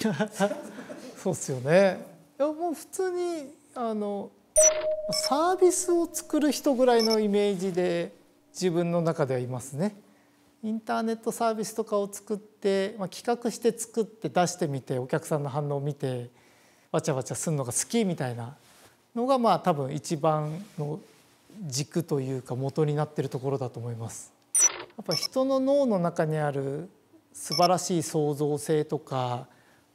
そうっすよねいやもう普通にあのサービスを作る人ぐらいのイメージで自分の中ではいますね。インターネットサービスとかを作って、まあ、企画して作って出してみてお客さんの反応を見てわちゃわちゃするのが好きみたいなのがまあ多分一番の軸というか元になってるところだと思います。やっぱ人の脳の中にある素晴らしい創造性とか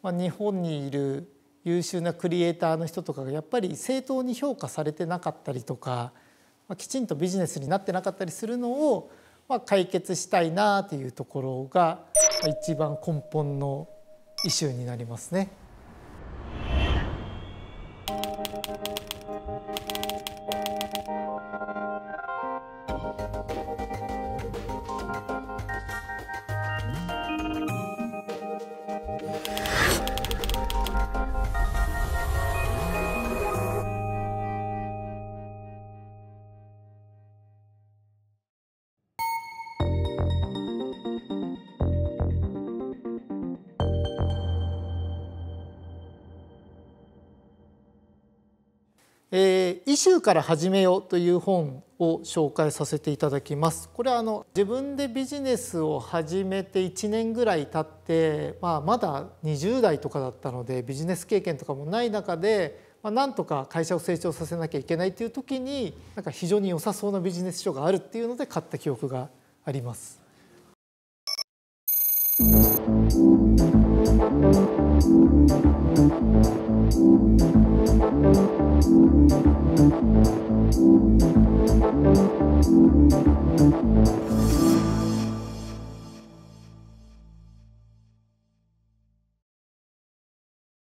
まあ、日本にいる優秀なクリエイターの人とかがやっぱり正当に評価されてなかったりとか、まあ、きちんとビジネスになってなかったりするのを、まあ、解決したいなというところが一番根本のイシューになりますね。イシから始めようという本を紹介させていただきます。これはあの自分でビジネスを始めて1年ぐらい経って、まあ、まだ20代とかだったのでビジネス経験とかもない中で、まあ、なんとか会社を成長させなきゃいけないっていう時になんか非常に良さそうなビジネス書があるっていうので買った記憶があります。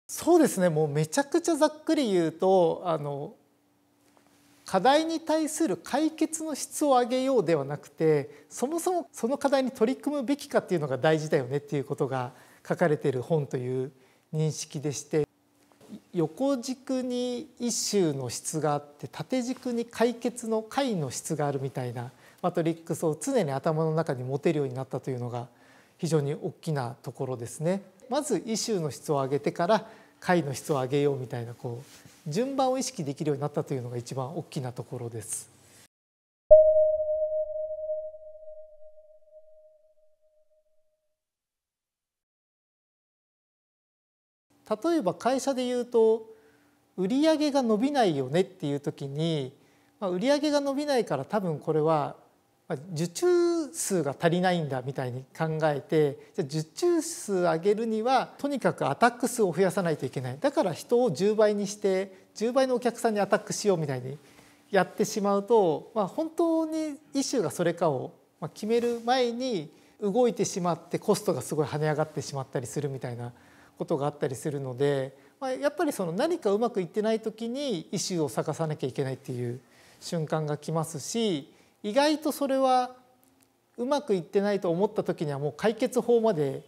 そうですねもうめちゃくちゃざっくり言うとあの課題に対する解決の質を上げようではなくてそもそもその課題に取り組むべきかっていうのが大事だよねっていうことが書かれている本という認識でして横軸にイ周の質があって縦軸に解決の解の質があるみたいなマトリックスを常に頭の中に持てるようになったというのが非常に大きなところですね。まずイシの質を上げてから貝の質を上げようみたいなこう順番を意識できるようになったというのが一番大きなところです。例えば会社で言うと売上が伸びないよねっていう時に、まあ、売上が伸びないから多分これは受注数が足りないんだみたいに考えてじゃ受注数上げるにはとにかくアタック数を増やさないといけないだから人を10倍にして10倍のお客さんにアタックしようみたいにやってしまうと、まあ、本当にイシューがそれかを決める前に動いてしまってコストがすごい跳ね上がってしまったりするみたいなことがあったりするので、まあ、やっぱりその何かうまくいってない時にイシューを探さなきゃいけないっていう瞬間が来ますし意外とそれはうまくいってないと思った時にはもう解決法まで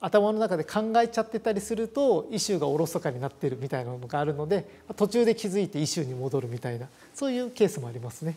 頭の中で考えちゃってたりするとイシューがおろそかになってるみたいなのがあるので途中で気づいてイシューに戻るみたいなそういうケースもありますね。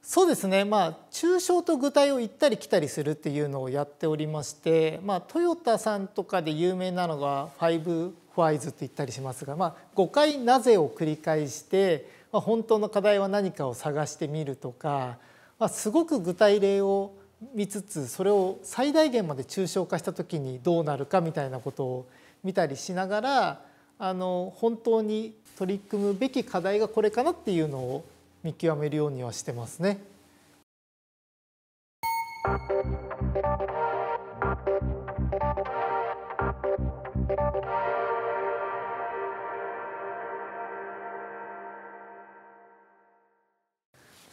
そうですねまあ抽象と具体を行ったり来たりするっていうのをやっておりまして、まあ、トヨタさんとかで有名なのが5フォイズと言ったりしますが、まあ、5回なぜを繰り返して、まあ、本当の課題は何かを探してみるとか、まあ、すごく具体例を見つつそれを最大限まで抽象化した時にどうなるかみたいなことを見たりしながらあの本当に取り組むべき課題がこれかなっていうのを見極めるようにはしてますね。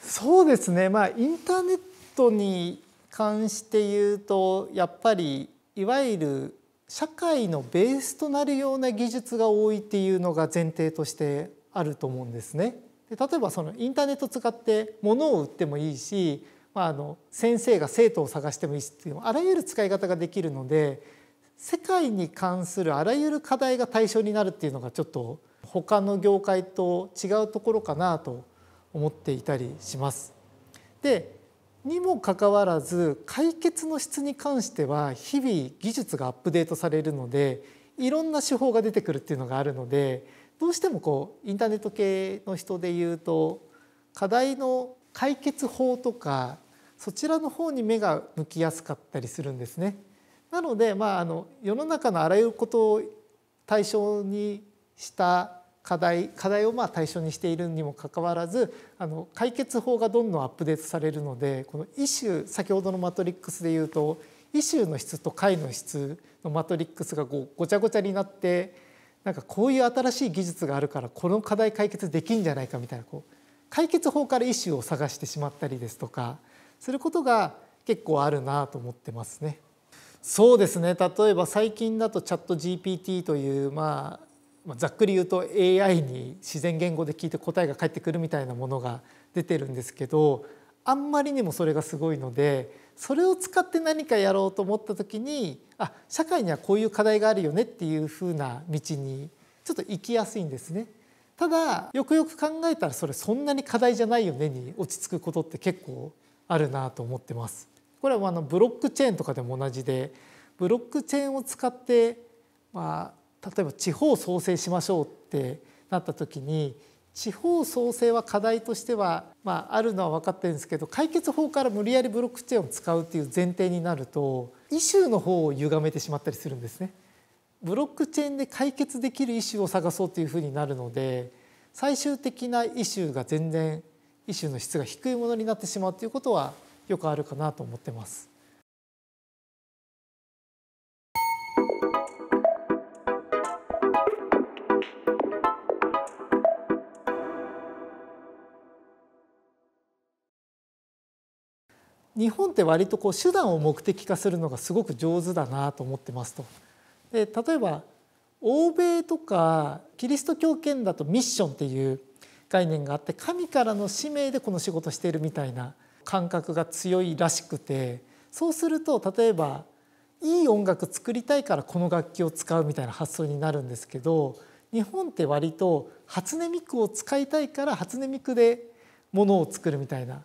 そうですね、まあ、インターネットに関して言うとやっぱりいわゆる社会のベースとなるような技術が多いっていうのが前提としてあると思うんですね。で例えばそのインターネットを使って物を売ってもいいし、まあ、あの先生が生徒を探してもいいしっていうあらゆる使い方ができるので世界に関するあらゆる課題が対象になるっていうのがちょっと他の業界と違うところかなと思っていたりします。でにもかかわらず解決の質に関しては日々技術がアップデートされるのでいろんな手法が出てくるっていうのがあるのでどうしてもこうインターネット系の人で言うと課題の解決法とかそちらの方に目が向きやすかったりするんですね。なので、まあ、あの世の中のあらゆることを対象にした課題課題をまあ対象にしているにもかかわらずあの解決法がどんどんアップデートされるのでこのイシュー先ほどのマトリックスでいうとイシューの質と解の質のマトリックスがごごちゃごちゃになってなんかこういう新しい技術があるからこの課題解決できんじゃないかみたいなこう解決法からイシューを探してしまったりですとかすることが結構あるなと思ってますね。そうですね例えば最近だとチャット GPT という、まあ、まあ、ざっくり言うと AI に自然言語で聞いて答えが返ってくるみたいなものが出てるんですけどあんまりにもそれがすごいのでそれを使って何かやろうと思った時にあ社会にはこういう課題があるよねっていうふうな道にちょっと行きやすいんですね。ただよくよく考えたらそれそんなに課題じゃないよねに落ち着くことって結構あるなと思ってます。これはあのブロックチェーンとかでも同じでブロックチェーンを使ってまあ例えば地方創生しましょうってなった時に地方創生は課題としては、まあ、あるのは分かってるんですけど解決法から無理やりブロックチェーンを使うっていう前提になるとイシューの方を歪めてしまったりするんですね。ブロックチェーンで解決できるイシューを探そうというふうになるので最終的なイシューが全然イシューの質が低いものになってしまうということはよくあるかなと思ってます。日本って割とこう手段を目的化するのがすごく上手だなと思ってますと。で例えば欧米とかキリスト教圏だとミッションっていう概念があって神からの使命でこの仕事してるみたいな感覚が強いらしくてそうすると例えばいい音楽作りたいからこの楽器を使うみたいな発想になるんですけど日本って割と初音ミクを使いたいから初音ミクでものを作るみたいな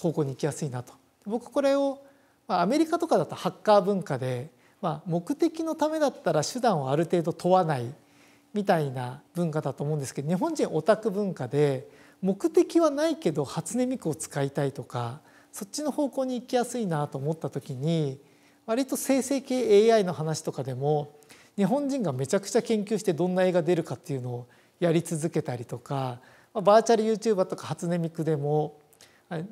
方向に行きやすいなと僕これを、まあ、アメリカとかだとハッカー文化で、まあ、目的のためだったら手段をある程度問わないみたいな文化だと思うんですけど日本人オタク文化で目的はないけど初音ミクを使いたいとかそっちの方向に行きやすいなと思った時に割と生成系 AI の話とかでも日本人がめちゃくちゃ研究してどんな絵が出るかっていうのをやり続けたりとかバーチャル YouTuber とか初音ミクでも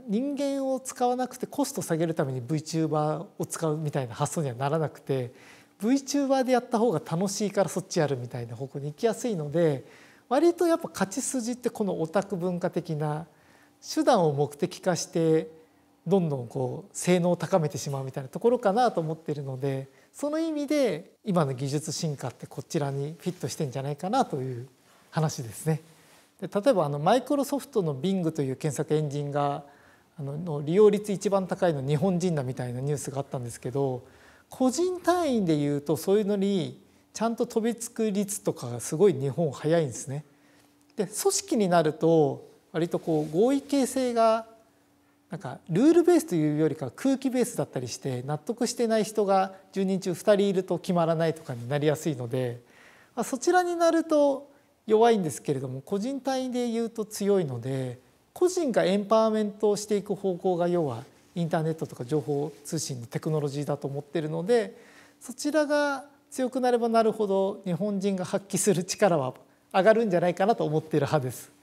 人間を使わなくてコスト下げるために VTuber を使うみたいな発想にはならなくて VTuber でやった方が楽しいからそっちやるみたいな方向に行きやすいので割とやっぱ勝ち筋ってこのオタク文化的な手段を目的化してどんどんこう性能を高めてしまうみたいなところかなと思ってるのでその意味で今の技術進化ってこちらにフィットしてんじゃないかなという話ですね。で例えばあのマイクロソフトの Bing という検索エンジンがあの利用率一番高いの日本人だみたいなニュースがあったんですけど個人単位でいうとそういうのにちゃんと飛びつく率とかがすごい日本早いんですね。で組織になると割とこう合意形成がなんかルールベースというよりか空気ベースだったりして納得してない人が10人中2人いると決まらないとかになりやすいのでそちらになると弱いんですけれども個人単位で言うと強いので個人がエンパワーメントをしていく方向が要はインターネットとか情報通信のテクノロジーだと思ってるのでそちらが強くなればなるほど日本人が発揮する力は上がるんじゃないかなと思っている派です。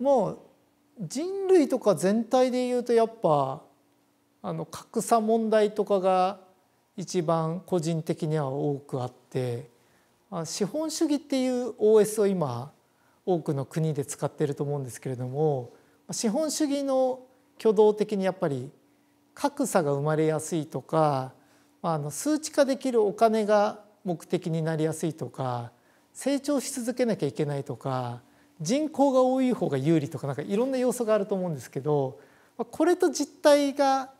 もう人類とか全体でいうとやっぱあの格差問題とかが一番個人的には多くあって資本主義っていう OS を今多くの国で使ってると思うんですけれども資本主義の挙動的にやっぱり格差が生まれやすいとか、あの数値化できるお金が目的になりやすいとか成長し続けなきゃいけないとか人口が多い方が有利とかなんかいろんな要素があると思うんですけどこれと実態が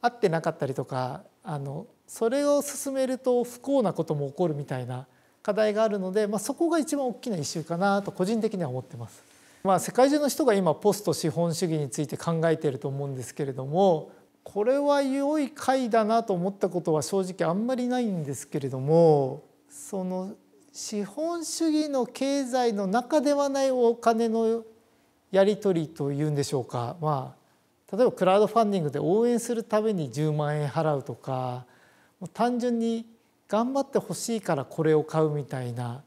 合ってなかったりとかあのそれを進めると不幸なことも起こるみたいな課題があるので、まあ、そこが一番大きな一周かなと個人的には思ってます。まあ、世界中の人が今ポスト資本主義について考えていると思うんですけれどもこれは良い回だなと思ったことは正直あんまりないんですけれどもその資本主義の経済の中ではないお金のやり取りというんでしょうか、まあ、例えばクラウドファンディングで応援するために10万円払うとか単純に頑張ってほしいからこれを買うみたいな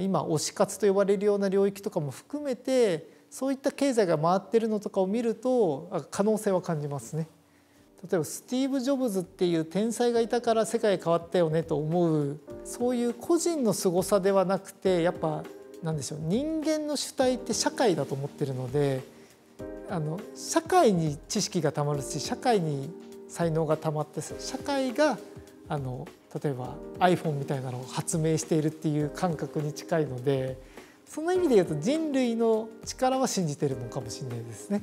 今推し活と呼ばれるような領域とかも含めてそういった経済が回ってるのとかを見ると可能性は感じますね。例えばスティーブ・ジョブズっていう天才がいたから世界変わったよねと思うそういう個人の凄さではなくてやっぱなんでしょう人間の主体って社会だと思ってるのであの社会に知識がたまるし社会に才能がたまって社会があの例えば iPhone みたいなのを発明しているっていう感覚に近いのでその意味で言うと人類の力は信じてるのかもしれないですね。